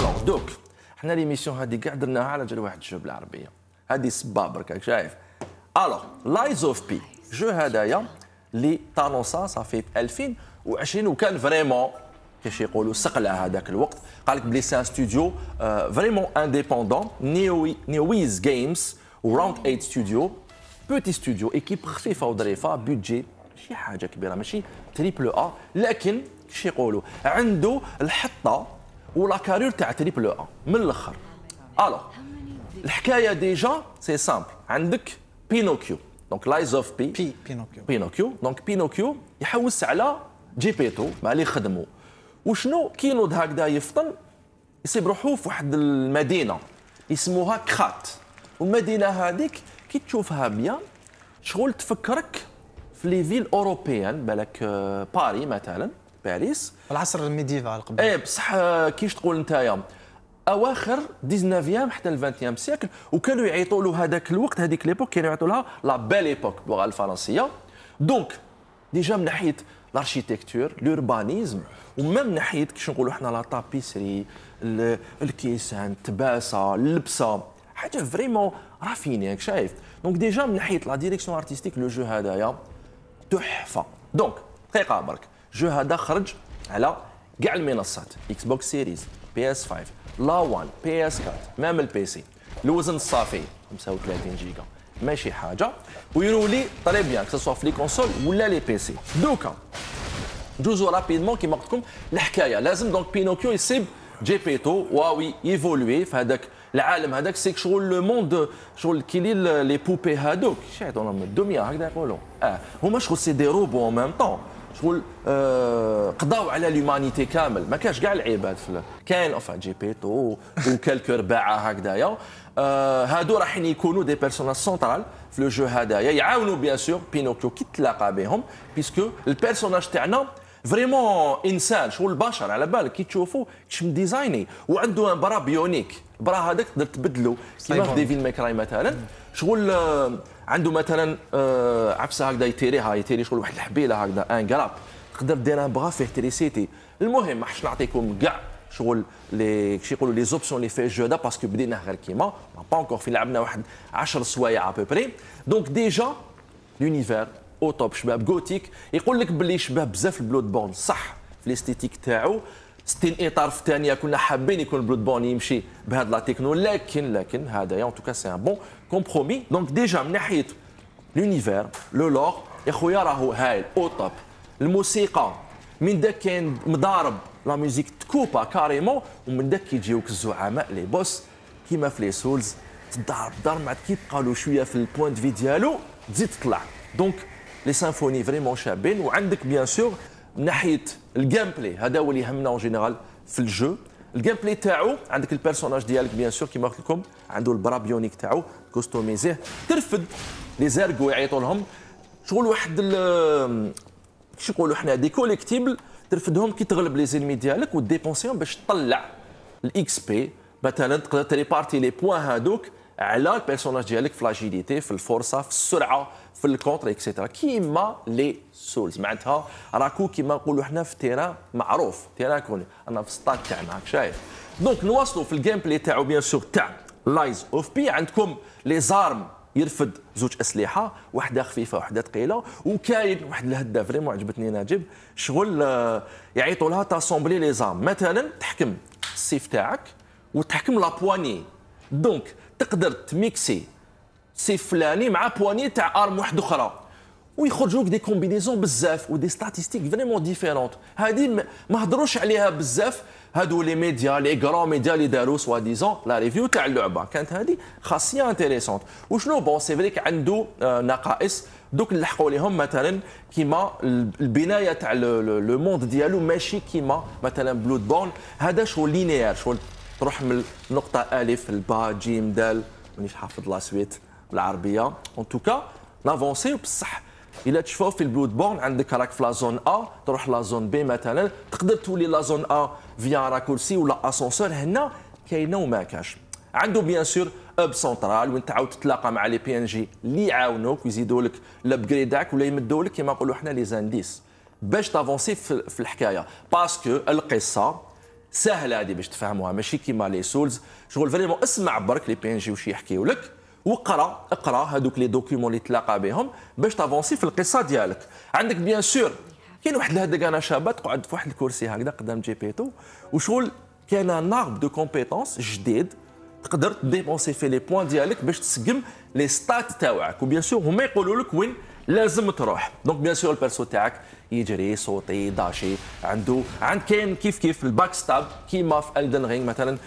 الوغ دوك حنا ليميسيون هادي كاع درناها على جال واحد الجو بالعربيه هادي سباب راك شايف الوغ لايز اوف بي جو هذايا اللي طانوسا صافي في 2020 وكان فريمون كيش يقولوا سقلة هذاك الوقت قال لك بلي سان ستوديو فريمون انديبوندون نيويز جيمز وراوند 8 ستوديو بوتي ستوديو ايكيب خفيفه وظريفه بودجي شي حاجه كبيره ماشي تريبل ا لكن كيش يقولوا عنده الحطه ولا كارير تاع تريبل 1 من الاخر الو الحكايه ديجا سي سامبل عندك بينوكيو دونك لايز اوف بي بي بينوكيو بينوكيو دونك بينوكيو يحوس على جيبيتو مع اللي خدمو وشنو كينود هكذا يفطن يصيب روحو في واحد المدينه يسموها كخات والمدينه هذيك كي تشوفها بيان شغل تفكرك في لي فيل اوروبيان بالك آه، باري مثلا باريس العصر الميديفال قبل ايه بصح آه، كيش تقول نتايا اواخر 19 حتى ال 20 سيكل وكانوا يعيطوا له هذاك الوقت هذيك ليبوك كانوا يعيطوا لها لا بيل ايبوك باللغه الفرنسيه دونك ديجا من ناحيه l'architecture, لوربانيزم ومام ناحيه كيش نقولوا حنا لا تابيسري الكيسان التباسه اللبسه حاجه فريمون رافيني راك شايف دونك ديجا من ناحيه لا ديريكسيون ارتستيك لو جو هذايا تحفه دونك دقيقه برك جو هذا خرج على كاع المنصات اكس بوكس سيريز بي اس 5 لا 1 بي اس 4 مام البي سي الوزن الصافي 35 جيجا ماشي حاجه ويرولي طري بيان كسوا في لي كونسول ولا لي بي سي دوكا دوزو رابيدمون كيما قلت لكم الحكايه لازم دونك بينوكيو يصيب جي بي تو واوي ايفولوي في هذاك العالم هذاك سيك شغل لو موند شغل كي لي بوبي هادوك شي يعطونا من الدميه هكذا يقولوا اه هما شغل سي دي روبو ميم طون شغل آه، قضاو على لومانيتي كامل ما كانش كاع العباد كاين اوف جي بي تو وكالكو رباعه هكذايا آه، هادو راحين يكونوا دي بيرسوناج سونترال في لو جو هذايا يعاونوا بيان سور بينوكيو كي تلاقى بهم بيسكو البيرسوناج تاعنا فريمون انسان شغل بشر على بالك كي تشوفوا كش ديزايني وعنده برا بيونيك برا هذاك تقدر تبدلو كيما في ديفيل ميكراي مثلا شغل آه، عنده مثلا آه، عفسه هكذا يتيريها يتيري شغل واحد الحبيله هكذا ان قراب تقدر ان بغا فيه تريسيتي المهم ما حش نعطيكم كاع شغل لي كيش يقولوا لي زوبسيون اللي فيه الجو دا باسكو بديناه غير كيما ما با انكور في لعبنا واحد 10 سوايع ابوبري دونك ديجا لونيفير او توب شباب غوتيك يقول لك بلي شباب بزاف البلود بورن صح في الاستيتيك تاعو ستين اطار في الثانيه كنا حابين يكون بلود بورن يمشي بهذا لا تكنو لكن لكن هذايا ان توكا سي ان بون كومبرومي دونك ديجا من ناحيه لونيفير لو لور يا خويا راهو هايل او توب الموسيقى من داك كاين مضارب لا ميوزيك تكوبا كاريمون ومن داك كيجيوك الزعماء لي بوس كيما في لي سولز تضارب دار مع كيبقى له شويه في البوان في ديالو تزيد تطلع دونك لي سيمفوني فريمون شابين وعندك بيان سور من ناحيه الجيم بلاي هذا هو اللي يهمنا اون جينيرال في الجو الجيم بلاي تاعو عندك البيرسوناج ديالك بيان سور كيما قلت لكم عنده البرا بيونيك تاعو كوستوميزيه ترفد لي زاركو يعيطوا لهم شغل واحد كيش نقولوا حنا دي كوليكتيبل ترفدهم كي تغلب لي زينمي ديالك وديبونسيون باش تطلع الاكس بي مثلا تقدر تريبارتي لي بوان هادوك على البيرسوناج ديالك في لاجيليتي في الفرصه في السرعه في الكونتر اكسيترا كيما لي سولز معناتها راكو كيما نقولوا حنا في تيران معروف تيران كوني انا في ستاك تاعنا هاك شايف دونك نواصلوا في الجيم بلاي تاعو بيان سور تاع لايز اوف بي عندكم لي زارم يرفد زوج اسلحه واحده خفيفه واحده ثقيله وكاين واحد الهده فريمون عجبتني نجيب شغل آه، يعيطوا لها تاسومبلي لي زام مثلا تحكم السيف تاعك وتحكم لابواني دونك تقدر تميكسي سي فلاني مع بواني تاع ارم واحد اخرى ويخرجوا لك دي كومبينيزون بزاف ودي ستاتيستيك فريمون ديفيرونت هذه ما هضروش عليها بزاف هادو لي ميديا لي غران ميديا اللي داروا سوا ديزون لا ريفيو تاع اللعبه كانت هذه خاصيه انتريسونت وشنو بون سي فريك عنده نقائص دوك نلحقوا ليهم لهم مثلا كيما البنايه تاع لو موند ديالو ماشي كيما مثلا بلود بورن هذا شو لينيير شو تروح من النقطه الف البا جيم دال مانيش حافظ لاسويت بالعربيه اون توكا نافونسي بصح الا تشوفوا في البلود بورن عندك راك في لا زون ا تروح لا زون بي مثلا تقدر تولي لا زون ا فيا راكورسي ولا اسانسور هنا كاينه وما كاش عنده بيان سور اب سونترال وين تعاود تتلاقى مع لي بي ان جي اللي يعاونوك ويزيدوا لك الابجريداك ولا يمدوا لك كما نقولوا حنا لي زانديس باش تافونسي في الحكايه باسكو القصه سهله هذه باش تفهموها ماشي كيما لي سولز شغل فريمون اسمع برك لي بي ان جي واش يحكيوا لك وقرا اقرا هذوك لي دوكيومون اللي تلاقى بهم باش تافونسي في القصه ديالك عندك بيان سور كاين واحد الهدق انا شابه تقعد في واحد الكرسي هكذا قدام جي بي تو وشغل كاين نارب دو كومبيتونس جديد تقدر ديبونسي في لي بوان ديالك باش تسقم لي ستات تاوعك وبيان سور هما يقولوا لك وين لازم تروح دونك بيان سور البيرسو تاعك يجري صوتي داشي عنده عند كان كيف كيف الباك ستاب كيما في الدن رينغ مثلا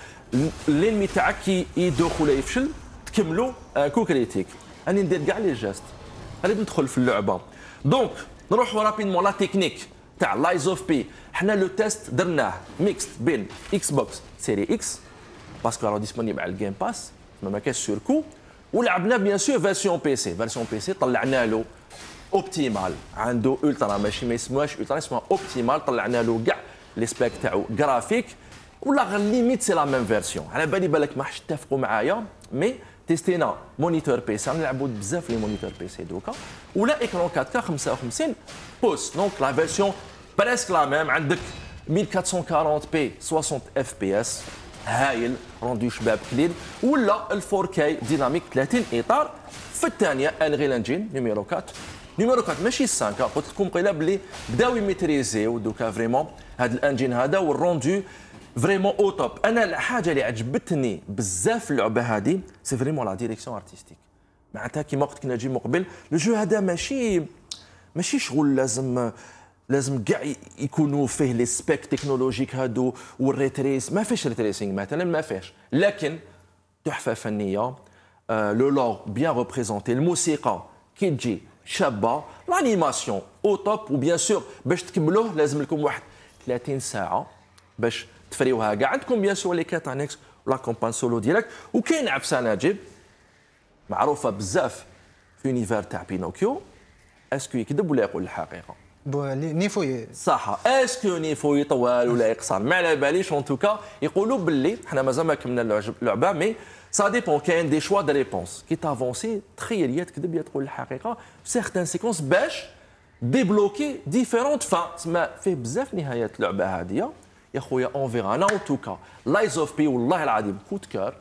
لين مي تاعك يدوخ ولا يفشل تكملوا آه، كوكريتيك راني ندير كاع لي جاست راني ندخل في اللعبه دونك نروحوا رابيدمون لا تكنيك تاع لايز اوف بي حنا لو تيست درناه ميكست بين اكس بوكس سيري اكس باسكو راه ديسبونيبل مع الجيم باس ما كاش سيركو ولعبنا بيان سور فيرسيون بي سي فيرسيون بي سي طلعنا له اوبتيمال عنده الترا ماشي ما يسموهاش الترا اسمها اوبتيمال طلعنا له كاع لي سبيك تاعو جرافيك ولا غير ليميت سي لا ميم فيرسيون على بالي بالك ما حش تتفقوا معايا مي تيستينا مونيتور بي سي نلعبوا بزاف لي مونيتور بي سي دوكا ولا ايكرون 4 كا 55 بوس دونك لا فيرسيون بريسك لا ميم عندك 1440 بي 60 اف بي اس هايل روندو شباب كليل ولا ال 4 كي ديناميك 30 اطار في الثانيه انغيل انجين نيميرو 4 نيميرو 4 ماشي 5 قلت لكم قيله بلي بداو يميتريزيو دوكا فريمون هذا الانجين هذا والروندو فريمون او توب انا الحاجه اللي عجبتني بزاف اللعبه هذه سي فريمون لا ديريكسيون ارتستيك معناتها كيما قلت كنا نجي مقبل لو جو هذا ماشي ماشي شغل لازم لازم كاع يكونوا فيه لي سبيك تكنولوجيك هادو والريتريس ما فيهش ريتريسينغ مثلا ما فيهش لكن تحفه فنيه لو لوغ بيان ريبريزونتي الموسيقى كي تجي شابه لانيماسيون او توب وبيان سور باش تكملوه لازم لكم واحد 30 ساعه باش تفريوها كاع عندكم بيان سور لي انكس ولا كومبان سولو ديالك وكاين عفسه نجيب معروفه بزاف في يونيفير تاع بينوكيو اسكو يكذب ولا يقول الحقيقه نيفو صح اسكو نيفو طوال ولا يقصر ما على باليش اون توكا يقولوا باللي حنا مازال ما كملنا اللعبه مي سا ديبون كاين دي شوا دو ريبونس كي تافونسي تخيل يا تكذب يا تقول الحقيقه سيغتان سيكونس باش ديبلوكي ديفيرونت فان تسمى فيه بزاف نهايات اللعبه هذه يا خويا اون فيغ انا اون توكا لايز اوف بي والله العظيم كوت كار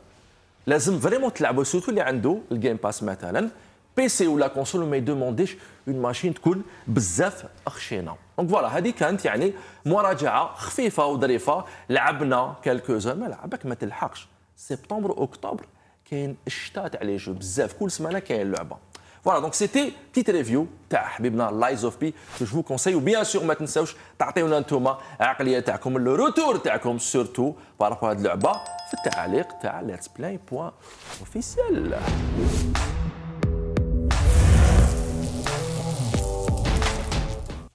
لازم فريمون تلعبوا سوتو اللي عنده الجيم باس مثلا بيسي ولا كونسول ما يدومونديش اون ماشين تكون بزاف خشينه دونك فوالا هذه كانت يعني مراجعه خفيفه وظريفه لعبنا كالكوزا ما لعبك ما تلحقش سبتمبر اكتوبر كاين الشتاء تاع لي جو بزاف كل سمانه كاين لعبه فوالا دونك سيتي بتيت ريفيو تاع حبيبنا لايز اوف بي جو فو كونساي وبيان سور ما تنساوش تعطيونا نتوما العقليه تاعكم لو روتور تاعكم سورتو بارابو هاد اللعبه في التعليق تاع ليتس بلاي بوان اوفيسيال